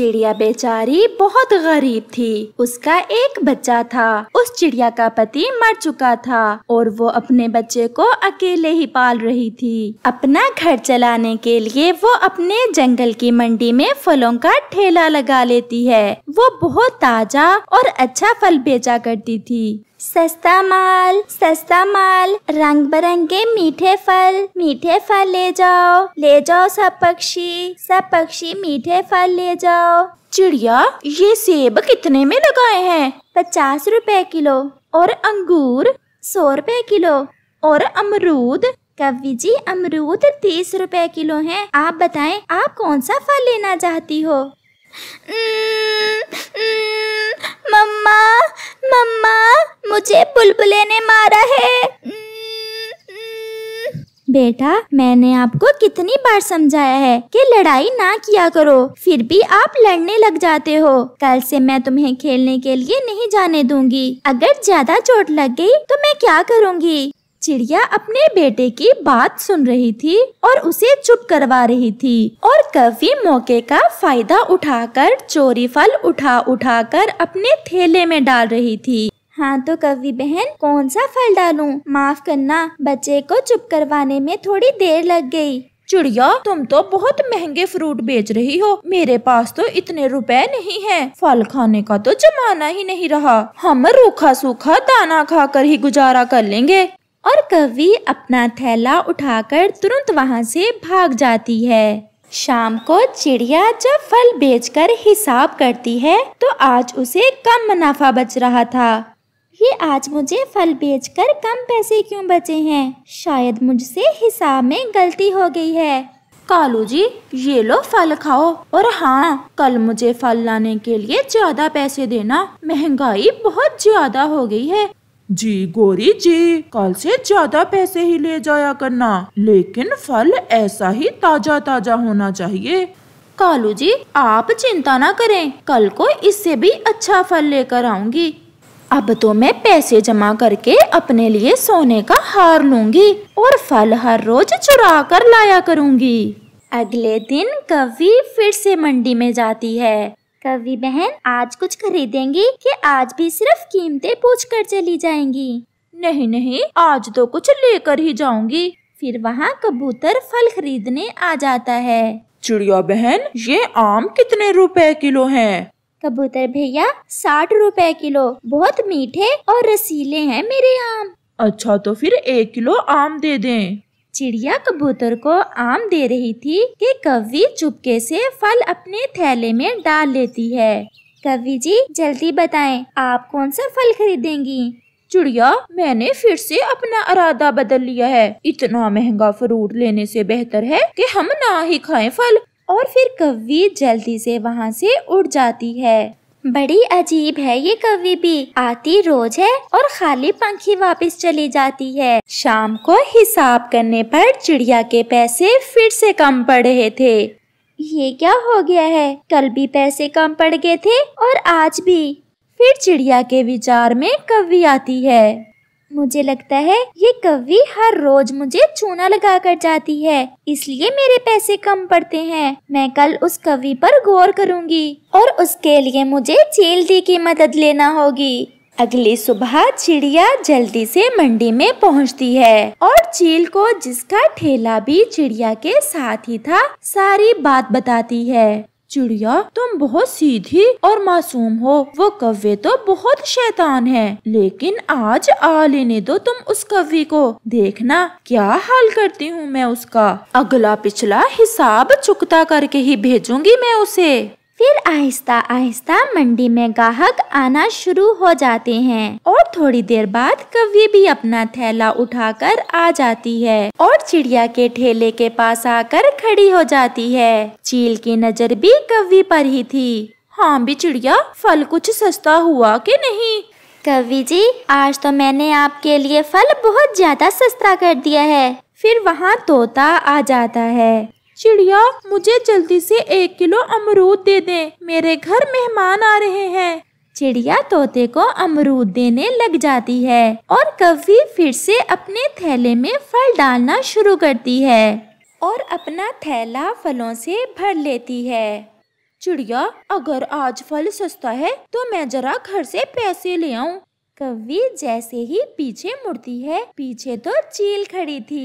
चिड़िया बेचारी बहुत गरीब थी उसका एक बच्चा था उस चिड़िया का पति मर चुका था और वो अपने बच्चे को अकेले ही पाल रही थी अपना घर चलाने के लिए वो अपने जंगल की मंडी में फलों का ठेला लगा लेती है वो बहुत ताजा और अच्छा फल बेचा करती थी सस्ता माल सस्ता माल रंग बिरंगे मीठे फल मीठे फल ले जाओ ले जाओ सब पक्षी सब पक्षी मीठे फल ले जाओ चिड़िया ये सेब कितने में लगाए हैं पचास रुपए किलो और अंगूर सौ रुपए किलो और अमरूद कवि जी अमरूद तीस रुपए किलो हैं। आप बताएं आप कौन सा फल लेना चाहती हो हम्म, हम्म, मम्मा मम्मा मुझे बुलबुले ने मारा है बेटा मैंने आपको कितनी बार समझाया है कि लड़ाई ना किया करो फिर भी आप लड़ने लग जाते हो कल से मैं तुम्हें खेलने के लिए नहीं जाने दूंगी अगर ज्यादा चोट लग गई तो मैं क्या करूंगी चिड़िया अपने बेटे की बात सुन रही थी और उसे चुप करवा रही थी और कवि मौके का फायदा उठाकर चोरी फल उठा उठा कर अपने थैले में डाल रही थी हाँ तो कवि बहन कौन सा फल डालूं? माफ करना बच्चे को चुप करवाने में थोड़ी देर लग गई। चिड़िया तुम तो बहुत महंगे फ्रूट बेच रही हो मेरे पास तो इतने रुपए नहीं है फल खाने का तो जमाना ही नहीं रहा हम रूखा सूखा दाना खाकर ही गुजारा कर लेंगे और कवि अपना थैला उठाकर तुरंत वहाँ से भाग जाती है शाम को चिड़िया जब फल बेचकर हिसाब करती है तो आज उसे कम मुनाफा बच रहा था ये आज मुझे फल बेचकर कम पैसे क्यों बचे हैं शायद मुझसे हिसाब में गलती हो गई है कालू जी ये लो फल खाओ और हाँ कल मुझे फल लाने के लिए ज्यादा पैसे देना महंगाई बहुत ज्यादा हो गई है जी गोरी जी कल से ज्यादा पैसे ही ले जाया करना लेकिन फल ऐसा ही ताजा ताजा होना चाहिए कालू जी आप चिंता ना करें कल को इससे भी अच्छा फल लेकर आऊंगी अब तो मैं पैसे जमा करके अपने लिए सोने का हार लूंगी और फल हर रोज चुरा कर लाया करूंगी अगले दिन कवि फिर से मंडी में जाती है कवि बहन आज कुछ खरीदेंगी कि आज भी सिर्फ कीमतें पूछ कर चली जाएंगी नहीं नहीं आज तो कुछ लेकर ही जाऊंगी फिर वहाँ कबूतर फल खरीदने आ जाता है चिड़िया बहन ये आम कितने रुपए किलो हैं? कबूतर भैया साठ रुपए किलो बहुत मीठे और रसीले हैं मेरे आम अच्छा तो फिर एक किलो आम दे दें। चिड़िया कबूतर को आम दे रही थी कि कवि चुपके से फल अपने थैले में डाल लेती है कवि जी जल्दी बताएं आप कौन सा फल खरीदेंगी चिड़िया मैंने फिर से अपना अरादा बदल लिया है इतना महंगा फ्रूट लेने से बेहतर है कि हम ना ही खाएं फल और फिर कवि जल्दी से वहाँ से उड़ जाती है बड़ी अजीब है ये कवि भी आती रोज है और खाली पंखी वापस चली जाती है शाम को हिसाब करने पर चिड़िया के पैसे फिर से कम पड़ रहे थे ये क्या हो गया है कल भी पैसे कम पड़ गए थे और आज भी फिर चिड़िया के विचार में कवि आती है मुझे लगता है ये कवि हर रोज मुझे चूना लगा कर जाती है इसलिए मेरे पैसे कम पड़ते हैं मैं कल उस कवि पर गौर करूंगी और उसके लिए मुझे चेल्दी की मदद लेना होगी अगली सुबह चिड़िया जल्दी से मंडी में पहुंचती है और चील को जिसका ठेला भी चिड़िया के साथ ही था सारी बात बताती है चिड़िया तुम बहुत सीधी और मासूम हो वो कव्वे तो बहुत शैतान है लेकिन आज आ लेने दो तुम उस कव्वे को देखना क्या हाल करती हूँ मैं उसका अगला पिछला हिसाब चुकता करके ही भेजूंगी मैं उसे फिर आहिस्ता आहिस्ता मंडी में गाहक आना शुरू हो जाते हैं और थोड़ी देर बाद कवि भी अपना थैला उठाकर आ जाती है और चिड़िया के ठेले के पास आकर खड़ी हो जाती है चील की नजर भी कवि पर ही थी हाँ भी चिड़िया फल कुछ सस्ता हुआ कि नहीं कवि जी आज तो मैंने आपके लिए फल बहुत ज्यादा सस्ता कर दिया है फिर वहाँ तोता आ जाता है चिड़िया मुझे जल्दी से एक किलो अमरूद दे दे मेरे घर मेहमान आ रहे हैं चिड़िया तोते को अमरूद देने लग जाती है और कभी फिर से अपने थैले में फल डालना शुरू करती है और अपना थैला फलों से भर लेती है चिड़िया अगर आज फल सस्ता है तो मैं जरा घर से पैसे ले आऊँ कव्वी जैसे ही पीछे मुड़ती है पीछे तो चील खड़ी थी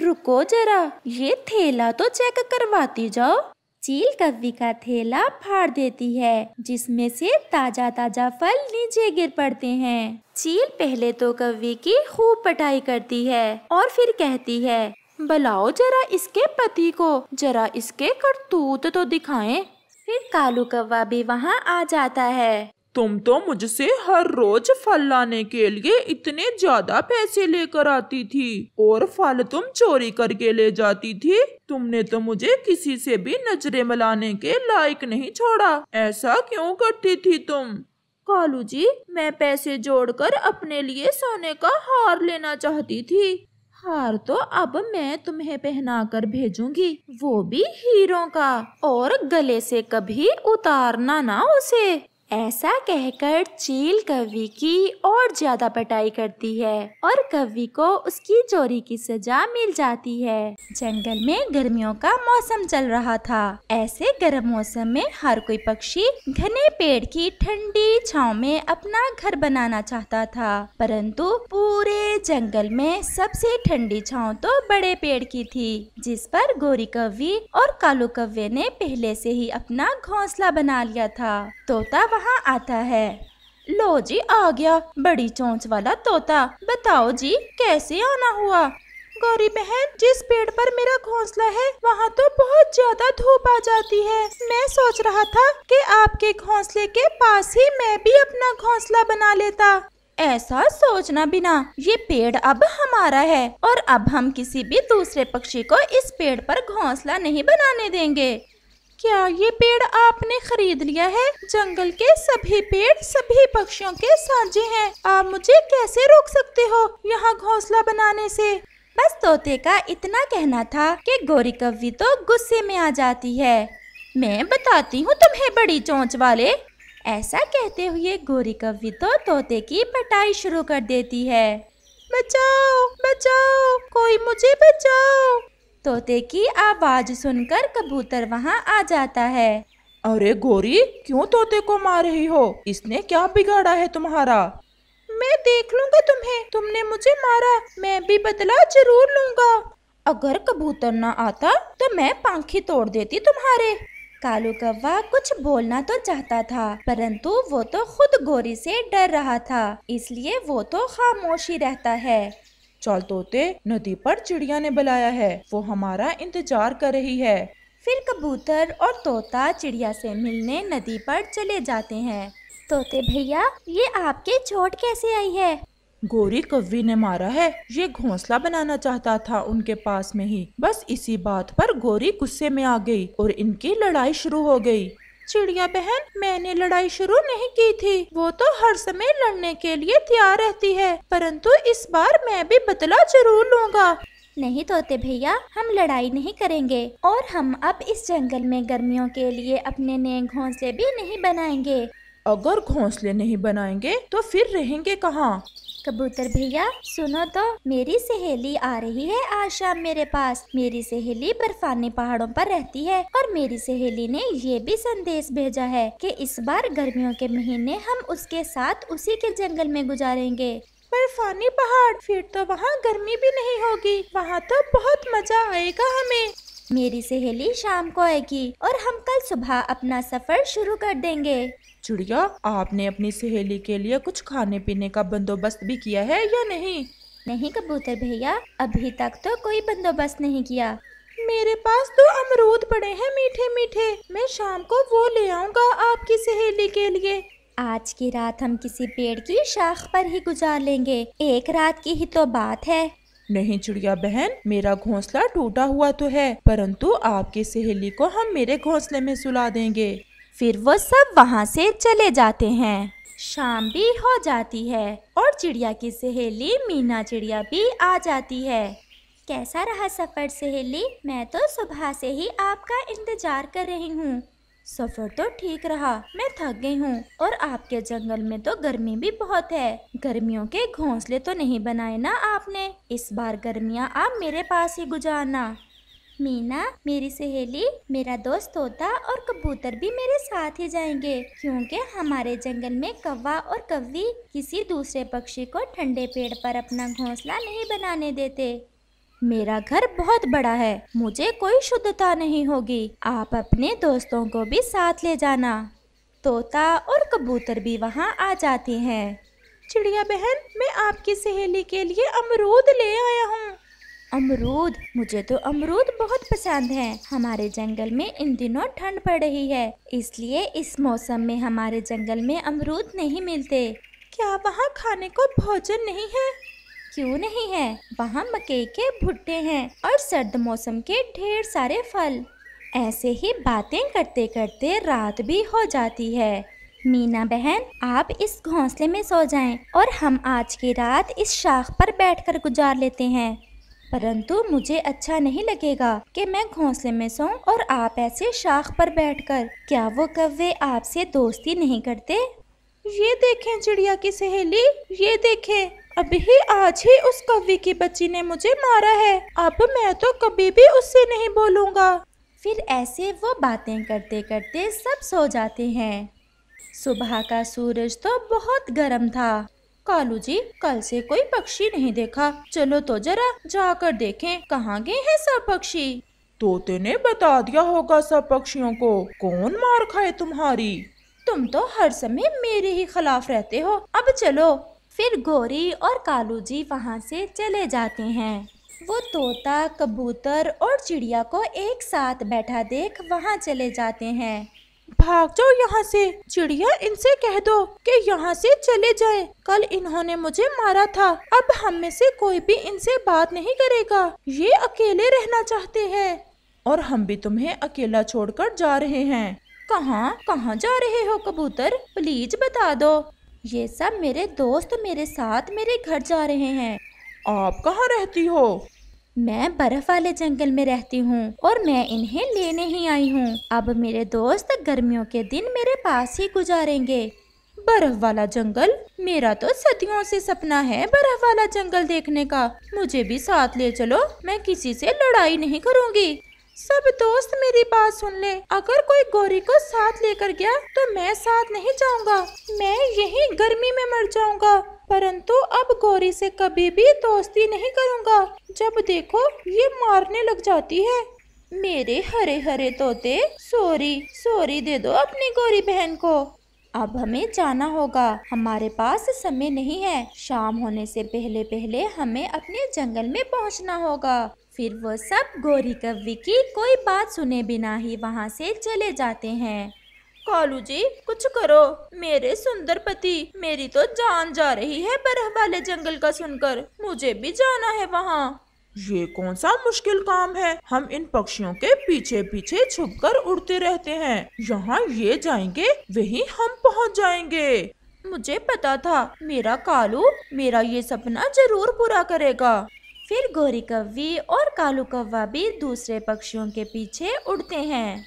रुको जरा ये थैला तो चेक करवाती जाओ चील कवि का थैला फाड़ देती है जिसमें से ताजा ताजा फल नीचे गिर पड़ते हैं चील पहले तो कवि की खूब पटाई करती है और फिर कहती है बुलाओ जरा इसके पति को जरा इसके करतूत तो दिखाएं। फिर कालू कव्वा भी वहाँ आ जाता है तुम तो मुझसे हर रोज फल लाने के लिए इतने ज्यादा पैसे लेकर आती थी और फल तुम चोरी करके ले जाती थी तुमने तो मुझे किसी से भी नजरे मिलाने के लायक नहीं छोड़ा ऐसा क्यों करती थी तुम कालू जी मैं पैसे जोड़कर अपने लिए सोने का हार लेना चाहती थी हार तो अब मैं तुम्हें पहना कर भेजूंगी वो भी हीरों का और गले से कभी उतारना ना उसे ऐसा कहकर चील कवि की और ज्यादा पटाई करती है और कवि को उसकी चोरी की सजा मिल जाती है जंगल में गर्मियों का मौसम चल रहा था ऐसे गर्म मौसम में हर कोई पक्षी घने पेड़ की ठंडी छाव में अपना घर बनाना चाहता था परंतु पूरे जंगल में सबसे ठंडी छाव तो बड़े पेड़ की थी जिस पर गोरी कवि और कालू कव्य ने पहले से ही अपना घोंसला बना लिया था तोता वहाँ कहाँ आता है लो जी आ गया बड़ी चोंच वाला तोता बताओ जी कैसे आना हुआ गौरी बहन जिस पेड़ पर मेरा घोंसला है वहाँ तो बहुत ज्यादा धूप आ जाती है मैं सोच रहा था कि आपके घोंसले के पास ही मैं भी अपना घोंसला बना लेता ऐसा सोचना बिना ये पेड़ अब हमारा है और अब हम किसी भी दूसरे पक्षी को इस पेड़ पर घोंसला नहीं बनाने देंगे क्या ये पेड़ आपने खरीद लिया है जंगल के सभी पेड़ सभी पक्षियों के साझे हैं आप मुझे कैसे रोक सकते हो यहाँ घोंसला बनाने से बस तोते का इतना कहना था कि गौरी कव्वी तो गुस्से में आ जाती है मैं बताती हूँ तुम्हें बड़ी चोंच वाले ऐसा कहते हुए गोरी कव्वी तो तोते की पटाई शुरू कर देती है बचाओ बचाओ कोई मुझे बचाओ तोते की आवाज़ सुनकर कबूतर वहाँ आ जाता है अरे गोरी क्यों तोते को मार रही हो इसने क्या बिगाड़ा है तुम्हारा मैं देख लूंगा तुम्हें तुमने मुझे मारा मैं भी बदला जरूर लूंगा अगर कबूतर ना आता तो मैं पंखी तोड़ देती तुम्हारे कालू कौवा कुछ बोलना तो चाहता था परंतु वो तो खुद गोरी से डर रहा था इसलिए वो तो खामोशी रहता है चल तोते नदी पर चिड़िया ने बुलाया है वो हमारा इंतजार कर रही है फिर कबूतर और तोता चिड़िया से मिलने नदी पर चले जाते हैं तोते भैया ये आपके चोट कैसे आई है गोरी कवि ने मारा है ये घोंसला बनाना चाहता था उनके पास में ही बस इसी बात पर गोरी गुस्से में आ गई और इनकी लड़ाई शुरू हो गई चिड़िया बहन मैंने लड़ाई शुरू नहीं की थी वो तो हर समय लड़ने के लिए तैयार रहती है परंतु इस बार मैं भी बदला जरूर लूँगा नहीं तोते भैया हम लड़ाई नहीं करेंगे और हम अब इस जंगल में गर्मियों के लिए अपने नए घोंसले भी नहीं बनाएंगे अगर घोंसले नहीं बनाएंगे तो फिर रहेंगे कहाँ कबूतर भैया सुनो तो मेरी सहेली आ रही है आज शाम मेरे पास मेरी सहेली बर्फानी पहाड़ों पर रहती है और मेरी सहेली ने ये भी संदेश भेजा है कि इस बार गर्मियों के महीने हम उसके साथ उसी के जंगल में गुजारेंगे बर्फानी पहाड़ फिर तो वहाँ गर्मी भी नहीं होगी वहाँ तो बहुत मजा आएगा हमें मेरी सहेली शाम को आएगी और हम कल सुबह अपना सफर शुरू कर देंगे चिड़िया आपने अपनी सहेली के लिए कुछ खाने पीने का बंदोबस्त भी किया है या नहीं नहीं कबूतर भैया अभी तक तो कोई बंदोबस्त नहीं किया मेरे पास तो अमरूद पड़े हैं मीठे मीठे मैं शाम को वो ले आऊँगा आपकी सहेली के लिए आज की रात हम किसी पेड़ की शाख पर ही गुजार लेंगे एक रात की ही तो बात है नहीं चिड़िया बहन मेरा घोंसला टूटा हुआ तो है परंतु आपकी सहेली को हम मेरे घोंसले में सुला देंगे फिर वो सब वहाँ से चले जाते हैं शाम भी हो जाती है और चिड़िया की सहेली मीना चिड़िया भी आ जाती है कैसा रहा सफ़र सहेली मैं तो सुबह से ही आपका इंतज़ार कर रही हूँ सफ़र तो ठीक रहा मैं थक गई हूँ और आपके जंगल में तो गर्मी भी बहुत है गर्मियों के घोंसले तो नहीं बनाए ना आपने इस बार गर्मियाँ आप मेरे पास ही गुजारना मीना मेरी सहेली मेरा दोस्त तोता और कबूतर भी मेरे साथ ही जाएंगे क्योंकि हमारे जंगल में कौवा और कवी किसी दूसरे पक्षी को ठंडे पेड़ पर अपना घोंसला नहीं बनाने देते मेरा घर बहुत बड़ा है मुझे कोई शुद्धता नहीं होगी आप अपने दोस्तों को भी साथ ले जाना तोता और कबूतर भी वहाँ आ जाते हैं चिड़िया बहन मैं आपकी सहेली के लिए अमरूद ले आया हूँ अमरूद मुझे तो अमरूद बहुत पसंद है हमारे जंगल में इन दिनों ठंड पड़ रही है इसलिए इस मौसम में हमारे जंगल में अमरूद नहीं मिलते क्या वहाँ खाने को भोजन नहीं है क्यों नहीं है वहाँ मकई के भुट्टे हैं और सर्द मौसम के ढेर सारे फल ऐसे ही बातें करते करते रात भी हो जाती है मीना बहन आप इस घोंसले में सो जाएं और हम आज की रात इस शाख पर बैठकर गुजार लेते हैं परंतु मुझे अच्छा नहीं लगेगा कि मैं घोंसले में सोऊं और आप ऐसे शाख पर बैठकर क्या वो कव्वे आपसे दोस्ती नहीं करते ये देखें चिड़िया की सहेली ये देखें अभी आज ही उस कव्वे की बच्ची ने मुझे मारा है अब मैं तो कभी भी उससे नहीं बोलूँगा फिर ऐसे वो बातें करते करते सब सो जाते हैं सुबह का सूरज तो बहुत गर्म था कालू जी कल से कोई पक्षी नहीं देखा चलो तो जरा जाकर देखें कहाँ गए हैं सब पक्षी तोते ने बता दिया होगा सब पक्षियों को कौन मार खाए तुम्हारी तुम तो हर समय मेरे ही खिलाफ रहते हो अब चलो फिर गोरी और कालू जी वहाँ से चले जाते हैं वो तोता कबूतर और चिड़िया को एक साथ बैठा देख वहाँ चले जाते हैं भाग जाओ यहाँ से चिड़िया इनसे कह दो कि यहाँ से चले जाए कल इन्होंने मुझे मारा था अब हम में से कोई भी इनसे बात नहीं करेगा ये अकेले रहना चाहते हैं और हम भी तुम्हें अकेला छोड़कर जा रहे हैं कहाँ कहाँ जा रहे हो कबूतर प्लीज बता दो ये सब मेरे दोस्त मेरे साथ मेरे घर जा रहे हैं आप कहाँ रहती हो मैं बर्फ वाले जंगल में रहती हूँ और मैं इन्हें लेने ही आई हूँ अब मेरे दोस्त गर्मियों के दिन मेरे पास ही गुजारेंगे बर्फ वाला जंगल मेरा तो सदियों से सपना है बर्फ वाला जंगल देखने का मुझे भी साथ ले चलो मैं किसी से लड़ाई नहीं करूँगी सब दोस्त मेरी बात सुन ले अगर कोई गौरी को साथ लेकर गया तो मैं साथ नहीं जाऊंगा मैं यही गर्मी में मर जाऊंगा परंतु अब गौरी से कभी भी दोस्ती नहीं करूँगा जब देखो ये मारने लग जाती है मेरे हरे हरे तोते सॉरी सॉरी दे दो अपनी गोरी बहन को अब हमें जाना होगा हमारे पास समय नहीं है शाम होने से पहले पहले हमें अपने जंगल में पहुंचना होगा फिर वो सब गौरी कव्वी की कोई बात सुने बिना ही वहां से चले जाते हैं कालू जी कुछ करो मेरे सुंदर पति मेरी तो जान जा रही है बर्फ वाले जंगल का सुनकर मुझे भी जाना है वहाँ ये कौन सा मुश्किल काम है हम इन पक्षियों के पीछे पीछे छुपकर उड़ते रहते हैं यहाँ ये जाएंगे वहीं हम पहुँच जाएंगे मुझे पता था मेरा कालू मेरा ये सपना जरूर पूरा करेगा फिर गोरी कव्वी और कालू कव्वा भी दूसरे पक्षियों के पीछे उड़ते हैं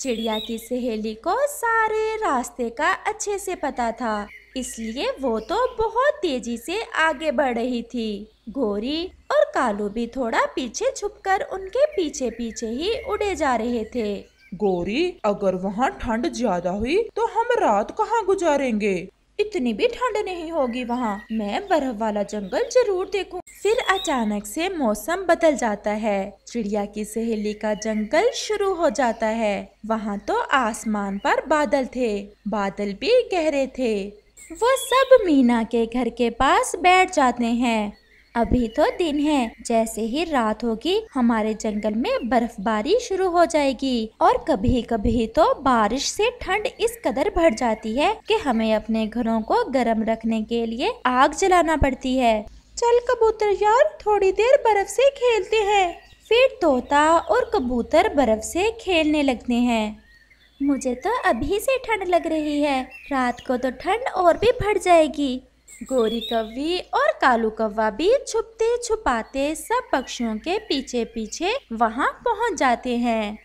चिड़िया की सहेली को सारे रास्ते का अच्छे से पता था इसलिए वो तो बहुत तेजी से आगे बढ़ रही थी गोरी और कालू भी थोड़ा पीछे छुपकर उनके पीछे पीछे ही उड़े जा रहे थे गोरी अगर वहाँ ठंड ज्यादा हुई तो हम रात कहाँ गुजारेंगे इतनी भी ठंड नहीं होगी वहाँ मैं बर्फ वाला जंगल जरूर देखूँ फिर अचानक से मौसम बदल जाता है चिड़िया की सहेली का जंगल शुरू हो जाता है वहाँ तो आसमान पर बादल थे बादल भी गहरे थे वह सब मीना के घर के पास बैठ जाते हैं अभी तो दिन है जैसे ही रात होगी हमारे जंगल में बर्फबारी शुरू हो जाएगी और कभी कभी तो बारिश से ठंड इस कदर बढ़ जाती है कि हमें अपने घरों को गर्म रखने के लिए आग जलाना पड़ती है चल कबूतर यार थोड़ी देर बर्फ से खेलते हैं फिर तोता और कबूतर बर्फ से खेलने लगते हैं मुझे तो अभी से ठंड लग रही है रात को तो ठंड और भी बढ़ जाएगी गोरी कव्वी और कालू कव्वा भी छुपते छुपाते सब पक्षियों के पीछे पीछे वहाँ पहुँच जाते हैं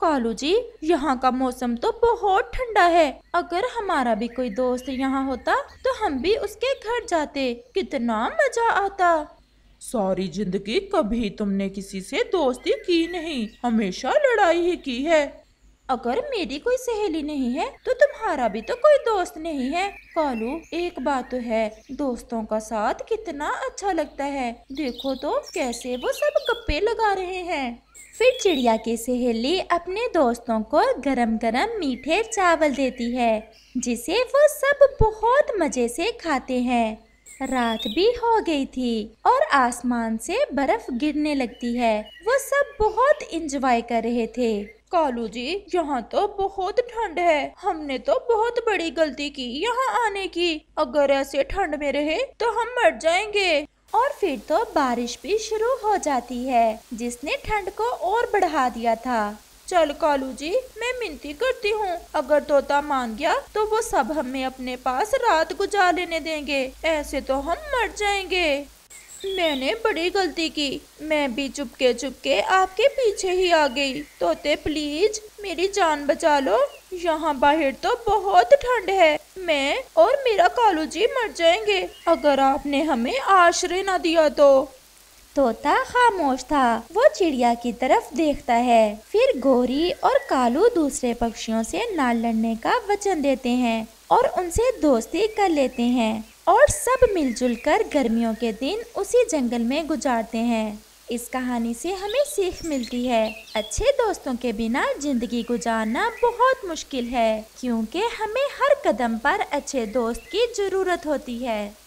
कालू जी यहाँ का मौसम तो बहुत ठंडा है अगर हमारा भी कोई दोस्त यहाँ होता तो हम भी उसके घर जाते कितना मजा आता सारी जिंदगी कभी तुमने किसी से दोस्ती की नहीं हमेशा लड़ाई ही की है अगर मेरी कोई सहेली नहीं है तो तुम्हारा भी तो कोई दोस्त नहीं है कालू एक बात तो है दोस्तों का साथ कितना अच्छा लगता है देखो तो कैसे वो सब गप्पे लगा रहे हैं फिर चिड़िया की सहेली अपने दोस्तों को गरम गरम मीठे चावल देती है जिसे वो सब बहुत मज़े से खाते हैं रात भी हो गई थी और आसमान से बर्फ गिरने लगती है वो सब बहुत इंजॉय कर रहे थे कालू जी यहाँ तो बहुत ठंड है हमने तो बहुत बड़ी गलती की यहाँ आने की अगर ऐसे ठंड में रहे तो हम मर जाएंगे और फिर तो बारिश भी शुरू हो जाती है जिसने ठंड को और बढ़ा दिया था चल कालू जी मैं मिनती करती हूँ अगर तोता मान गया तो वो सब हमें अपने पास रात गुजार लेने देंगे ऐसे तो हम मर जाएंगे मैंने बड़ी गलती की मैं भी चुपके चुपके आपके पीछे ही आ गई तोते प्लीज मेरी जान बचा लो यहाँ बाहर तो बहुत ठंड है मैं और मेरा कालू जी मर जाएंगे अगर आपने हमें आश्रय न दिया तो तोता खामोश था वो चिड़िया की तरफ देखता है फिर गोरी और कालू दूसरे पक्षियों से ना लड़ने का वचन देते हैं और उनसे दोस्ती कर लेते हैं और सब मिलजुल कर गर्मियों के दिन उसी जंगल में गुजारते हैं इस कहानी से हमें सीख मिलती है अच्छे दोस्तों के बिना जिंदगी गुजारना बहुत मुश्किल है क्योंकि हमें हर कदम पर अच्छे दोस्त की ज़रूरत होती है